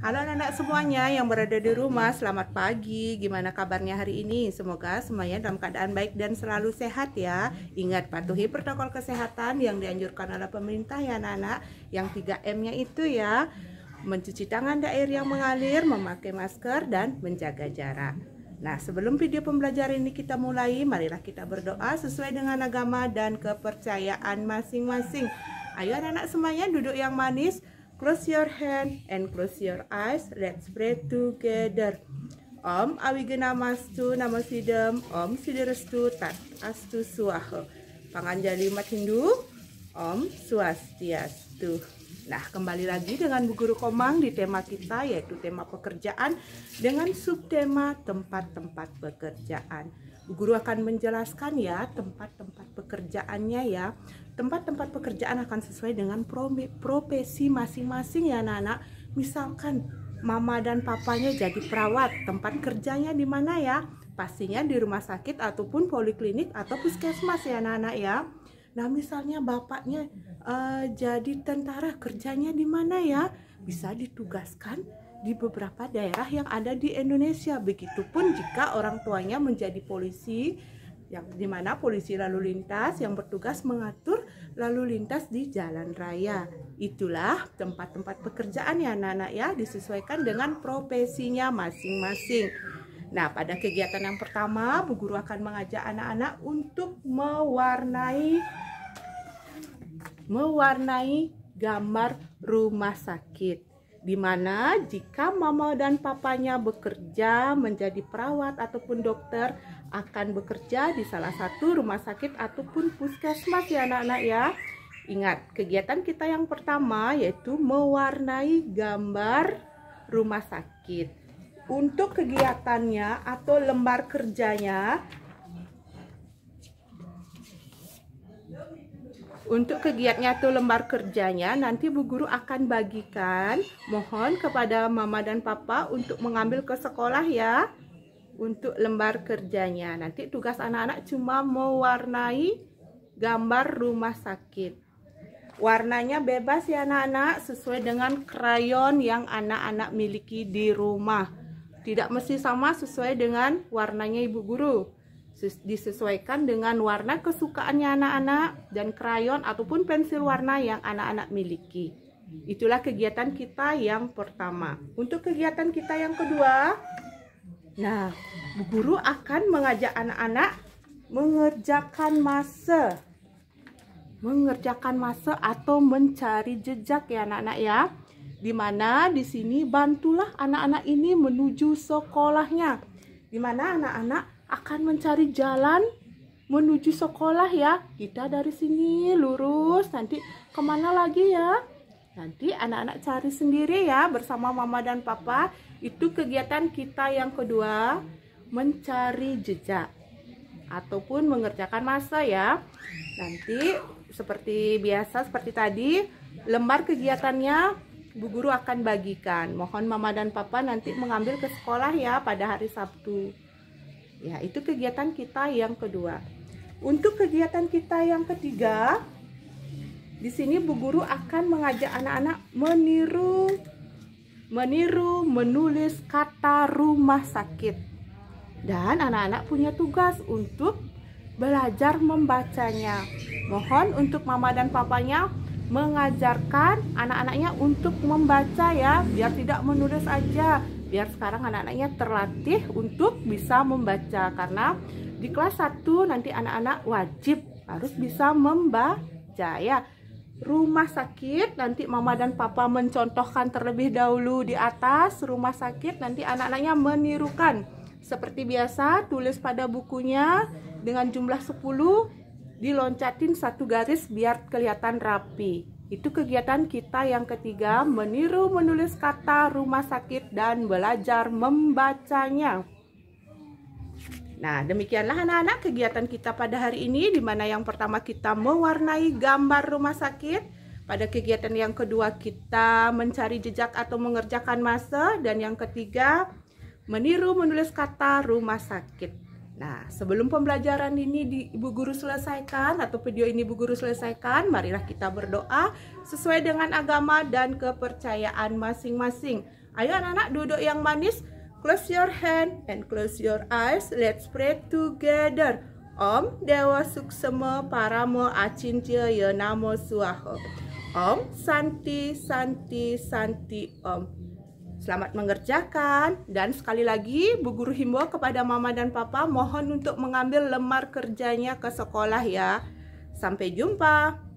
Halo anak-anak semuanya yang berada di rumah, selamat pagi. Gimana kabarnya hari ini? Semoga semuanya dalam keadaan baik dan selalu sehat ya. Ingat patuhi protokol kesehatan yang dianjurkan oleh pemerintah ya anak-anak. Yang 3M-nya itu ya, mencuci tangan di air yang mengalir, memakai masker dan menjaga jarak. Nah, sebelum video pembelajaran ini kita mulai, marilah kita berdoa sesuai dengan agama dan kepercayaan masing-masing. Ayo anak-anak semuanya duduk yang manis. Close your hand and close your eyes. Let's pray together. Om Awigena Namasidam Om Sidirestu Tat Astu Suaho Panganjali Mat Hindu Om Swastiastu Nah, kembali lagi dengan Bu Guru Komang di tema kita yaitu tema pekerjaan dengan subtema tempat-tempat pekerjaan. Bu Guru akan menjelaskan ya tempat-tempat pekerjaannya ya. Tempat-tempat pekerjaan akan sesuai dengan profesi masing-masing ya anak-anak. Misalkan mama dan papanya jadi perawat, tempat kerjanya di mana ya? Pastinya di rumah sakit ataupun poliklinik atau puskesmas ya anak-anak ya. Nah, misalnya bapaknya uh, jadi tentara kerjanya di mana ya? Bisa ditugaskan di beberapa daerah yang ada di Indonesia. Begitupun jika orang tuanya menjadi polisi yang di mana polisi lalu lintas yang bertugas mengatur lalu lintas di jalan raya. Itulah tempat-tempat pekerjaan ya anak-anak ya disesuaikan dengan profesinya masing-masing. Nah, pada kegiatan yang pertama, Bu Guru akan mengajak anak-anak untuk mewarnai mewarnai gambar rumah sakit. Dimana jika mama dan papanya bekerja menjadi perawat ataupun dokter akan bekerja di salah satu rumah sakit ataupun puskesmas ya anak-anak ya. Ingat, kegiatan kita yang pertama yaitu mewarnai gambar rumah sakit. Untuk kegiatannya atau lembar kerjanya Untuk kegiatnya atau lembar kerjanya nanti Bu Guru akan bagikan mohon kepada mama dan papa untuk mengambil ke sekolah ya untuk lembar kerjanya. Nanti tugas anak-anak cuma mewarnai gambar rumah sakit. Warnanya bebas ya anak-anak sesuai dengan krayon yang anak-anak miliki di rumah. Tidak mesti sama sesuai dengan warnanya ibu guru. Disesuaikan dengan warna kesukaannya anak-anak dan krayon ataupun pensil warna yang anak-anak miliki. Itulah kegiatan kita yang pertama. Untuk kegiatan kita yang kedua, nah, ibu guru akan mengajak anak-anak mengerjakan masa mengerjakan masa atau mencari jejak ya anak-anak ya di mana di sini bantulah anak-anak ini menuju sekolahnya. Di mana anak-anak akan mencari jalan menuju sekolah ya. Kita dari sini lurus nanti kemana lagi ya? Nanti anak-anak cari sendiri ya bersama mama dan papa. Itu kegiatan kita yang kedua, mencari jejak ataupun mengerjakan masa ya. Nanti seperti biasa seperti tadi, lembar kegiatannya Bu Guru akan bagikan. Mohon Mama dan Papa nanti mengambil ke sekolah ya pada hari Sabtu. Ya, itu kegiatan kita yang kedua. Untuk kegiatan kita yang ketiga, di sini Bu Guru akan mengajak anak-anak meniru meniru menulis kata rumah sakit. Dan anak-anak punya tugas untuk belajar membacanya. Mohon untuk mama dan papanya mengajarkan anak-anaknya untuk membaca ya, biar tidak menulis aja. Biar sekarang anak-anaknya terlatih untuk bisa membaca karena di kelas 1 nanti anak-anak wajib harus bisa membaca ya. Rumah sakit nanti mama dan papa mencontohkan terlebih dahulu di atas rumah sakit nanti anak-anaknya menirukan. Seperti biasa tulis pada bukunya dengan jumlah 10 diloncatin satu garis biar kelihatan rapi. Itu kegiatan kita yang ketiga, meniru menulis kata rumah sakit dan belajar membacanya. Nah, demikianlah anak-anak kegiatan kita pada hari ini di mana yang pertama kita mewarnai gambar rumah sakit, pada kegiatan yang kedua kita mencari jejak atau mengerjakan masa dan yang ketiga meniru menulis kata rumah sakit. Nah, sebelum pembelajaran ini di, Ibu Guru selesaikan atau video ini Ibu Guru selesaikan, marilah kita berdoa sesuai dengan agama dan kepercayaan masing-masing. Ayo anak-anak duduk yang manis, close your hand and close your eyes. Let's pray together. Om Dewa Suksema Paramo Acintya Namo Suaho. Om Santi Santi Santi Om. Selamat mengerjakan dan sekali lagi Bu Guru himbau kepada Mama dan Papa mohon untuk mengambil lemar kerjanya ke sekolah ya. Sampai jumpa.